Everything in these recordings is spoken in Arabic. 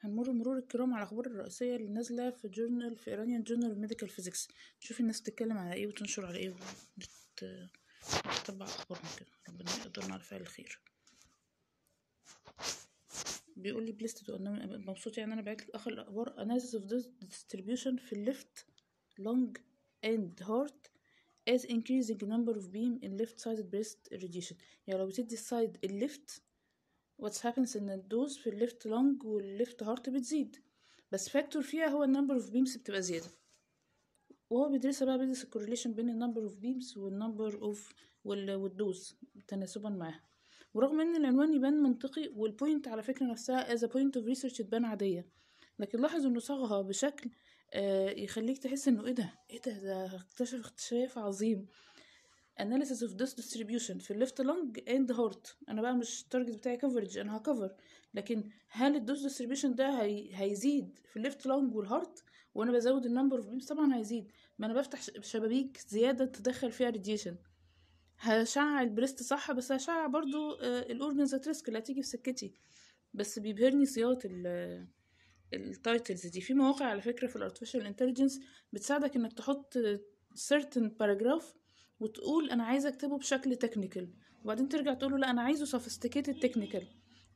هنمر مرور الكرام على الأخبار الرئيسية اللي نازلة في جورنال في إيرانيان جورنال ميديكال فيزيكس نشوف الناس بتتكلم على إيه وتنشر على إيه ونتبع أخبارهم كده ربنا يقدرنا على فعل الخير بيقول لي بليست تو مبسوط يعني انا بعت لك اخر الاخبار اناليسيس اوف ديستريبيوشن في الليفت لونج اند هارت as increasing number of بيم in left sided breast radiation يعني لو بتدي السايد الليفت واتس هابنس ان الدوز في الليفت لونج والليفت هارت بتزيد بس فاكتور فيها هو النمبر اوف بيمز بتبقى زيادة وهو بيدرسها بقى بيدرس الكورليشن بين النمبر اوف بيمز والنمبر اوف والدوز تناسبا معاها ورغم ان العنوان يبان منطقي والبوينت على فكرة نفسها as a point of research تبان عادية لكن لاحظ انه صاغها بشكل آه يخليك تحس انه ايه ده ايه ده ده اكتشف اكتشاف عظيم analysis of this distribution في left لونج اند هارت انا بقى مش التارجت بتاعي كفرج انا هكفر لكن هل الدوز ديستريبيوشن ده هي... هيزيد في الليفت لونج والهارت وانا بزود النمبر اوف بيمز طبعا هيزيد ما انا بفتح شبابيك زياده تدخل فيها radiation هشع البريست صح بس هشع برضو الاورجنز ات ريسك اللي هتيجي في سكتي بس بيبهرني ال التايتلز دي في مواقع على فكره في الارتفيشال انتليجنس بتساعدك انك تحط certain paragraph وتقول انا عايزه اكتبه بشكل تكنيكال وبعدين ترجع تقول له لا انا عايزه سوفيستيكيتد تكنيكال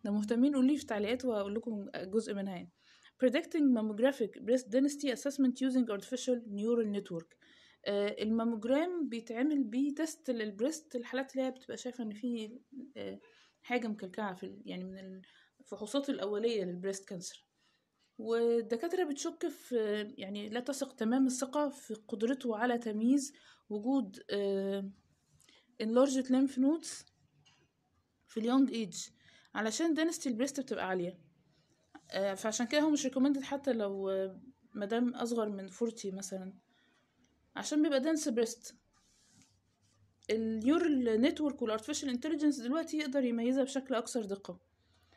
لو مهتمين قولي في تعليقات وهقول لكم جزء منها يعني predicting mammographic breast density assessment using artificial neural network آه الماموجرام بيتعمل بيه تيست للبريست الحالات اللي هي بتبقى شايفه ان في آه حاجه مكلكعه في يعني من الفحوصات الاوليه للبريست كانسر والدكاتره بتشك في آه، يعني لا تثق تمام الثقه في قدرته على تمييز وجود آه، enlarged lymph nodes في اليونج ايدج علشان density البريست بتبقى عالية آه، فعشان كده هو مش recommended حتى لو آه، مدام أصغر من فورتي مثلا عشان بيبقى دنس بريست النيورال نتورك والارتفيشال انتليجنس دلوقتي يقدر يميزها بشكل أكثر دقة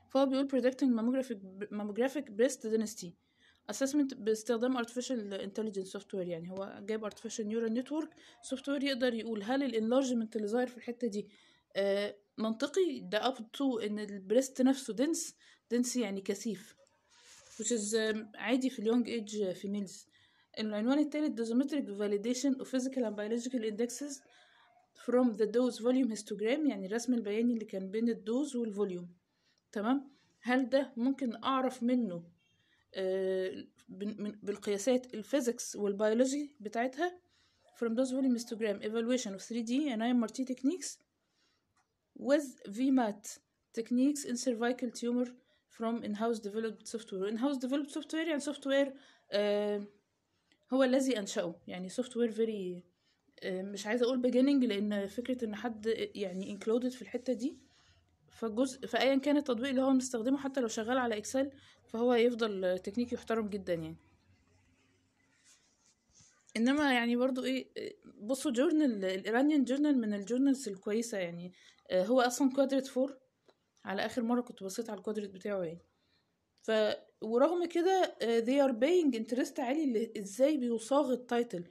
فهو بيقول predicting mammographic mammographic breast density assessment باستخدام artificial intelligence software يعني هو جايب artificial neural network software يقدر يقول هل ال enlargement اللي ظاهر في الحتة دي منطقي ده up to ان البريست نفسه dense dense يعني كثيف which is عادي في ال young age females العنوان التالت dosimetric validation of physical and biological indexes from the dose volume histogram يعني الرسم البياني اللي كان بين الدوز والفوليوم تمام هل ده ممكن اعرف منه بالقياسات الفيزيكس والبيولوجي بتاعتها from those volume histogram evaluation of 3D and IMRT techniques with VMAT techniques in cervical tumor from in-house developed software in-house developed software يعني software uh, هو الذي أنشأه يعني software very uh, مش عايزة أقول beginning لأن فكرة إن حد يعني included في الحتة دي فالجزء فايا كان التطبيق اللي هو مستخدمه حتى لو شغال على اكسل فهو يفضل تكنيك يحترم جدا يعني انما يعني برضو ايه بصوا جورنال الايرانيان جورنال من الجورنالز الكويسه يعني هو اصلا كوادرت فور على اخر مره كنت بصيت على الكوادرت بتاعه يعني ف ورغم كده they are paying interest عالي ازاي بيصاغ التايتل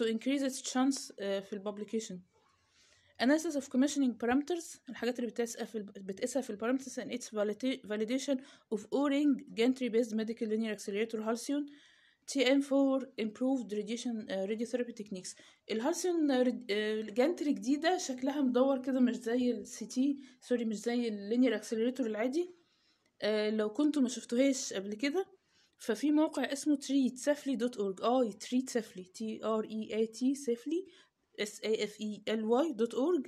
to increase its chance آه، في publication analysis of commissioning parameters الحاجات اللي بتقيسها في بتقيسها في البارامترز and its validation of O-ring gantry based medical linear accelerator halcyon TM4 improved radiation uh, radiotherapy techniques الهالسيون جانتري جديدة شكلها مدور كده مش زي السي تي سوري مش زي اللينير اكسلريتور العادي uh, لو كنتوا ما شفتوهاش قبل كده ففي موقع اسمه treat safely دوت اه treat safely t ار اي اي safely s a f e l y دوت اورج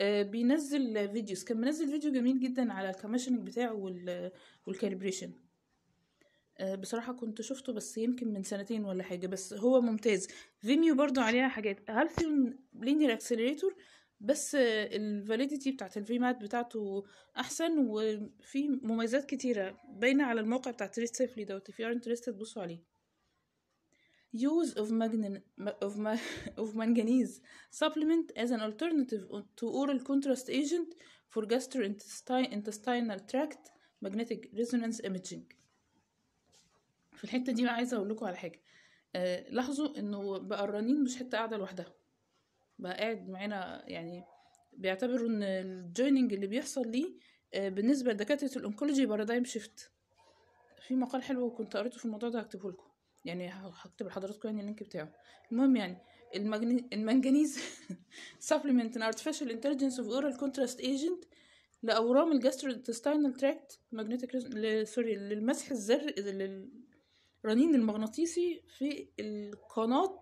آه، بينزل فيديوز كان منزل فيديو جميل جدا على الكماشنج بتاعه وال والكاليبريشن آه، بصراحة كنت شفته بس يمكن من سنتين ولا حاجة بس هو ممتاز فيميو برضو عليها حاجات هالثيون لينير اكسلريتور بس آه، الفاليديتي بتاعت الفيمات بتاعته احسن وفي مميزات كتيرة باينة على الموقع بتاع تريست سيفلي دوت في ار are interested بصوا عليه use of, magnin, of, ma, of manganese supplement as an alternative to oral contrast agent for gastrointestinal tract magnetic resonance imaging في الحته دي عايزه اقول لكم على حاجه آه لاحظوا انه بقى الرنين مش حته قاعده لوحدها بقى قاعد معانا يعني بيعتبروا ان الجويننج اللي بيحصل ليه آه بالنسبه لدكاتره الانكولوجي بارادايم شيفت في مقال حلو كنت قريته في الموضوع ده هكتبه لكم يعني هكتب لحضراتكم يعني اللينك بتاعه المهم يعني المجني... المنجنيز supplement an artificial intelligence of oral contrast agent لأورام الجاستروintestinal tract magnetic سوري للمسح الذري للرنين المغناطيسي في القناة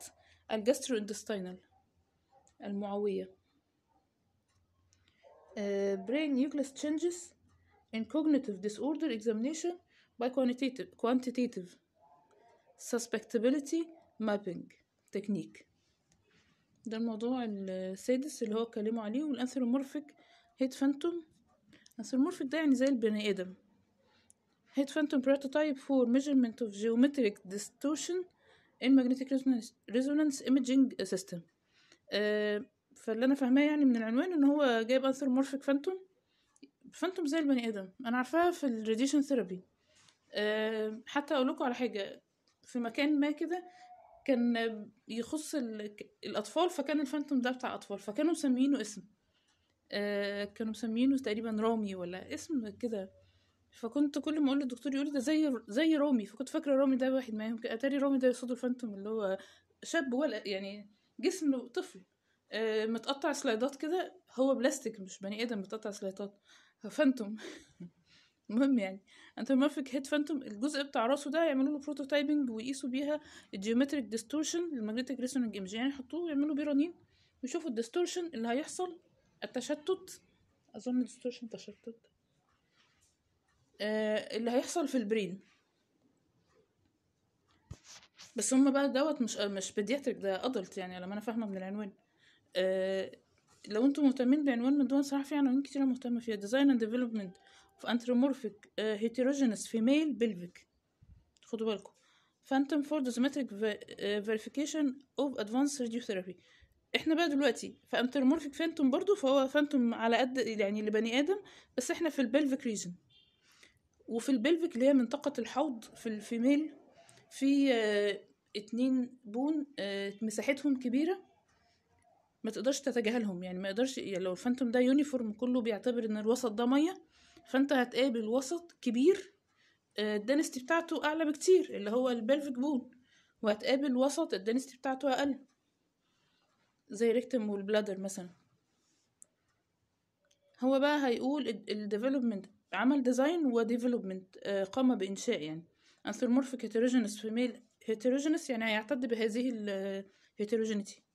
الجاستروintestinal المعوية uh, brain nucleus changes in cognitive disorder examination by quantitative quantitative suspectability mapping تكنيك ده الموضوع السادس اللي هو اتكلموا عليه والانثرومورفيك هيد فانتوم انثرومورفيك ده يعني زي البني ادم هيد فانتوم بروتوتايب فور ميجرمنت اوف جيومتريك ديستوشن ان ماجنتيك ريزونانس ايمجينج سيستم فاللي انا فاهماه يعني من العنوان ان هو جايب انثرومورفيك فانتوم فانتوم زي البني ادم انا عارفاها في الراديشن ثيرابي أه حتى اقول لكم على حاجه في مكان ما كده كان يخص الاطفال فكان الفانتوم ده بتاع اطفال فكانوا مسمينه اسم آه كانوا مسمينه تقريبا رامي ولا اسم كده فكنت كل ما اقول للدكتور يقول ده زي زي رامي فكنت فاكره رامي ده واحد ما يمكن اتاري رامي ده يقصده الفانتوم اللي هو شاب ولا يعني جسم طفل آه متقطع سلايدات كده هو بلاستيك مش بني ادم متقطع سلايدات فانتوم المهم يعني انترمورفيك هيد فانتوم الجزء بتاع راسه ده يعملوا له بروتوتايبنج ويقيسوا بيها الجيومتريك ديستورشن للماجنتيك ريسوننج ايمج يعني يحطوه ويعملوا بيه رنين ويشوفوا الديستورشن اللي هيحصل التشتت اظن ديستورشن تشتت آه اللي هيحصل في البرين بس هما بقى دوت مش مش بيدياتريك ده ادلت يعني لما انا فاهمه من العنوان آه لو انتم مهتمين بعنوان من دون صراحة في عناوين كتير مهتمة فيها ديزاين اند ديفلوبمنت في انترومورفيك هيتيروجينس فيميل بلفيك خدوا بالكم فانتوم فور دوزماتيك فيريفيكيشن اوف ادفانس ثيرابي احنا بقى دلوقتي في انترومورفيك فانتوم برضو فهو فانتوم على قد يعني لبني ادم بس احنا في البلفيك ريجن وفي البلفيك اللي هي منطقة الحوض في الفيميل في uh, اتنين بون uh, مساحتهم كبيرة ما تقدرش تتجاهلهم يعني ما يقدرش يعني لو الفانتوم ده يونيفورم كله بيعتبر ان الوسط ده ميه فانت هتقابل وسط كبير آه، الدنستي بتاعته اعلى بكتير اللي هو البلفيك بون وهتقابل وسط الدنستي بتاعته اقل زي ريكتم والبلادر مثلا هو بقى هيقول الديفلوبمنت عمل ديزاين وديفلوبمنت آه، قام بانشاء يعني انثرومورفيك هيتروجينس في ميل هيتروجينس يعني هيعتد بهذه الهيتروجينيتي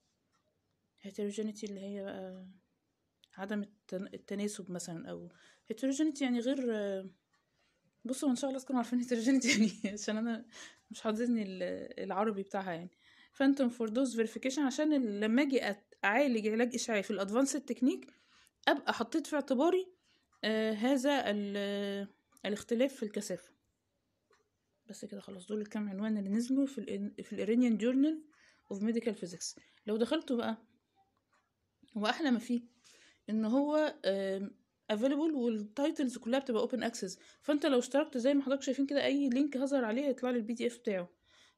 heterogeneity اللي هي بقى عدم التناسب مثلا او heterogeneity يعني غير بصوا ان شاء الله تكونوا عارفين heterogeneity يعني عشان انا مش حاضرني العربي بتاعها يعني فانتم فور دوز فيريفيكيشن عشان لما اجي اعالج علاج اشعاعي في الادفانس تكنيك ابقى حطيت في اعتباري آه هذا الاختلاف في الكثافه بس كده خلاص دول الكام عنوان اللي نزلوا في الـ في الارينيان جورنال اوف ميديكال فيزيكس لو دخلتوا بقى واحلى ما فيه ان هو افيلبل والتايتلز كلها بتبقى اوبن اكسس فانت لو اشتركت زي ما حضرتك شايفين كده اي لينك هظهر عليه هيطلع لي البي دي اف بتاعه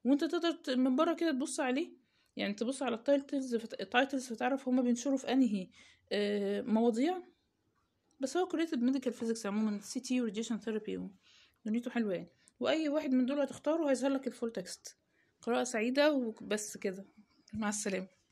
وانت تقدر من بره كده تبص عليه يعني تبص على التايتلز التايتلز فتعرف هما بينشروا في انهي آه، مواضيع بس هو كريتد ميديكال فيزيكس عموما سي تي وراديشن ثيرابي دنيته حلوه يعني واي واحد من دول هتختاره هيظهر لك الفول تكست قراءه سعيده وبس كده مع السلامه